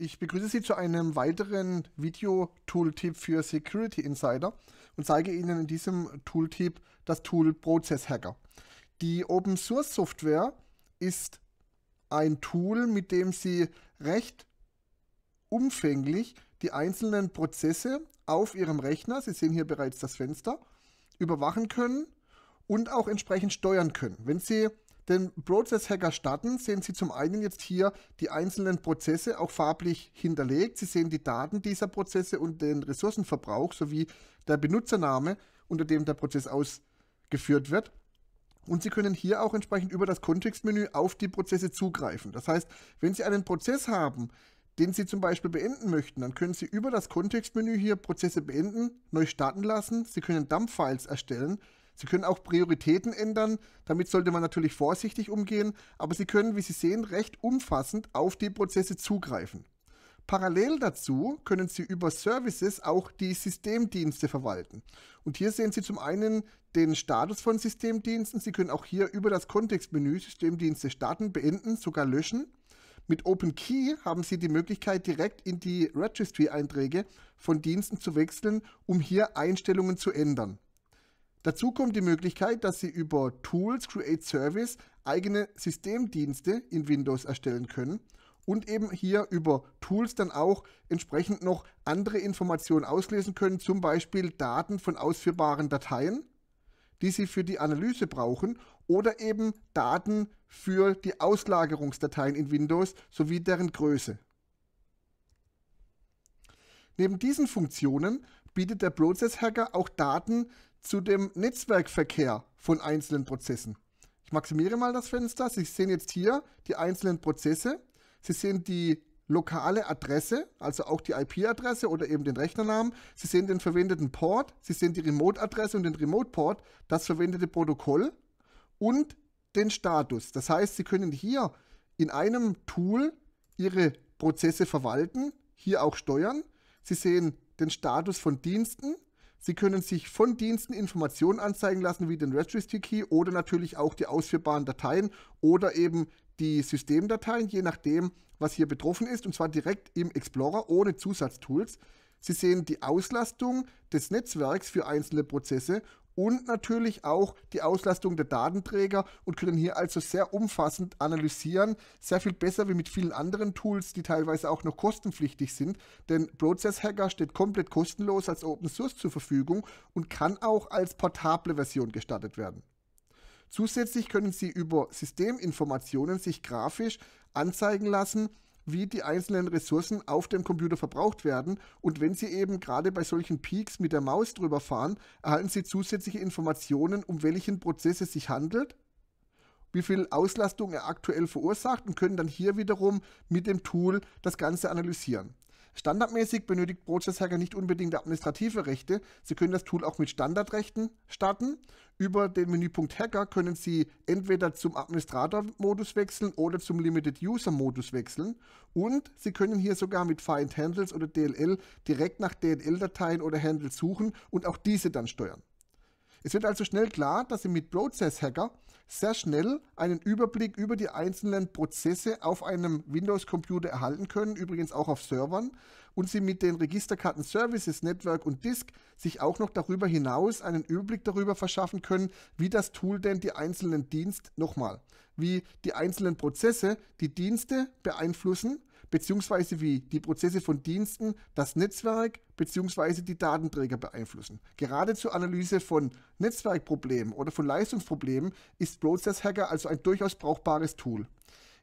Ich begrüße Sie zu einem weiteren Video-Tooltip für Security Insider und zeige Ihnen in diesem Tooltip das Tool Prozess Hacker. Die Open Source Software ist ein Tool, mit dem Sie recht umfänglich die einzelnen Prozesse auf Ihrem Rechner, Sie sehen hier bereits das Fenster, überwachen können und auch entsprechend steuern können. Wenn Sie den Process hacker starten, sehen Sie zum einen jetzt hier die einzelnen Prozesse auch farblich hinterlegt. Sie sehen die Daten dieser Prozesse und den Ressourcenverbrauch sowie der Benutzername, unter dem der Prozess ausgeführt wird. Und Sie können hier auch entsprechend über das Kontextmenü auf die Prozesse zugreifen. Das heißt, wenn Sie einen Prozess haben, den Sie zum Beispiel beenden möchten, dann können Sie über das Kontextmenü hier Prozesse beenden, neu starten lassen. Sie können Dump-Files erstellen Sie können auch Prioritäten ändern, damit sollte man natürlich vorsichtig umgehen, aber Sie können, wie Sie sehen, recht umfassend auf die Prozesse zugreifen. Parallel dazu können Sie über Services auch die Systemdienste verwalten. Und hier sehen Sie zum einen den Status von Systemdiensten. Sie können auch hier über das Kontextmenü Systemdienste starten, beenden, sogar löschen. Mit OpenKey haben Sie die Möglichkeit, direkt in die Registry-Einträge von Diensten zu wechseln, um hier Einstellungen zu ändern. Dazu kommt die Möglichkeit, dass Sie über Tools Create Service eigene Systemdienste in Windows erstellen können und eben hier über Tools dann auch entsprechend noch andere Informationen auslesen können, zum Beispiel Daten von ausführbaren Dateien, die Sie für die Analyse brauchen oder eben Daten für die Auslagerungsdateien in Windows sowie deren Größe. Neben diesen Funktionen bietet der Prozess Hacker auch Daten, zu dem Netzwerkverkehr von einzelnen Prozessen. Ich maximiere mal das Fenster. Sie sehen jetzt hier die einzelnen Prozesse. Sie sehen die lokale Adresse, also auch die IP-Adresse oder eben den Rechnernamen. Sie sehen den verwendeten Port, Sie sehen die Remote-Adresse und den Remote-Port, das verwendete Protokoll und den Status. Das heißt, Sie können hier in einem Tool Ihre Prozesse verwalten, hier auch steuern. Sie sehen den Status von Diensten, Sie können sich von Diensten Informationen anzeigen lassen, wie den Registry Key oder natürlich auch die ausführbaren Dateien oder eben die Systemdateien, je nachdem, was hier betroffen ist, und zwar direkt im Explorer ohne Zusatztools. Sie sehen die Auslastung des Netzwerks für einzelne Prozesse und natürlich auch die Auslastung der Datenträger und können hier also sehr umfassend analysieren. Sehr viel besser wie mit vielen anderen Tools, die teilweise auch noch kostenpflichtig sind. Denn Process Hacker steht komplett kostenlos als Open Source zur Verfügung und kann auch als portable Version gestartet werden. Zusätzlich können Sie über Systeminformationen sich grafisch anzeigen lassen, wie die einzelnen Ressourcen auf dem Computer verbraucht werden. Und wenn Sie eben gerade bei solchen Peaks mit der Maus drüber fahren, erhalten Sie zusätzliche Informationen, um welchen Prozess es sich handelt, wie viel Auslastung er aktuell verursacht und können dann hier wiederum mit dem Tool das Ganze analysieren. Standardmäßig benötigt Process Hacker nicht unbedingt administrative Rechte. Sie können das Tool auch mit Standardrechten starten. Über den Menüpunkt Hacker können Sie entweder zum Administrator-Modus wechseln oder zum Limited-User-Modus wechseln. Und Sie können hier sogar mit Find Handles oder DLL direkt nach DLL-Dateien oder Handles suchen und auch diese dann steuern. Es wird also schnell klar, dass Sie mit Process Hacker sehr schnell einen Überblick über die einzelnen Prozesse auf einem Windows-Computer erhalten können, übrigens auch auf Servern, und Sie mit den Registerkarten Services, Network und Disk sich auch noch darüber hinaus einen Überblick darüber verschaffen können, wie das Tool denn die einzelnen Dienste, nochmal, wie die einzelnen Prozesse die Dienste beeinflussen beziehungsweise wie die Prozesse von Diensten das Netzwerk beziehungsweise die Datenträger beeinflussen. Gerade zur Analyse von Netzwerkproblemen oder von Leistungsproblemen ist Process Hacker also ein durchaus brauchbares Tool.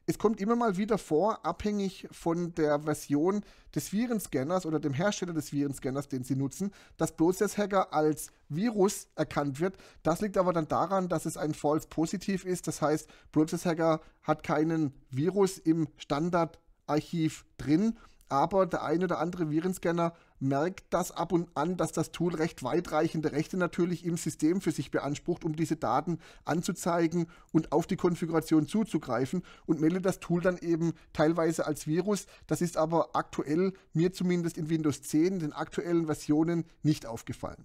Es kommt immer mal wieder vor, abhängig von der Version des Virenscanners oder dem Hersteller des Virenscanners, den Sie nutzen, dass Process Hacker als Virus erkannt wird. Das liegt aber dann daran, dass es ein False Positiv ist. Das heißt, Process Hacker hat keinen Virus im Standard Archiv drin, aber der ein oder andere Virenscanner merkt das ab und an, dass das Tool recht weitreichende Rechte natürlich im System für sich beansprucht, um diese Daten anzuzeigen und auf die Konfiguration zuzugreifen und meldet das Tool dann eben teilweise als Virus. Das ist aber aktuell mir zumindest in Windows 10, in den aktuellen Versionen nicht aufgefallen.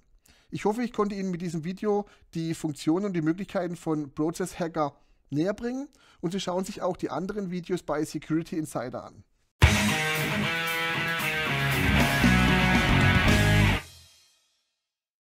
Ich hoffe, ich konnte Ihnen mit diesem Video die Funktionen und die Möglichkeiten von Process Hacker näher bringen und sie schauen sich auch die anderen Videos bei Security Insider an.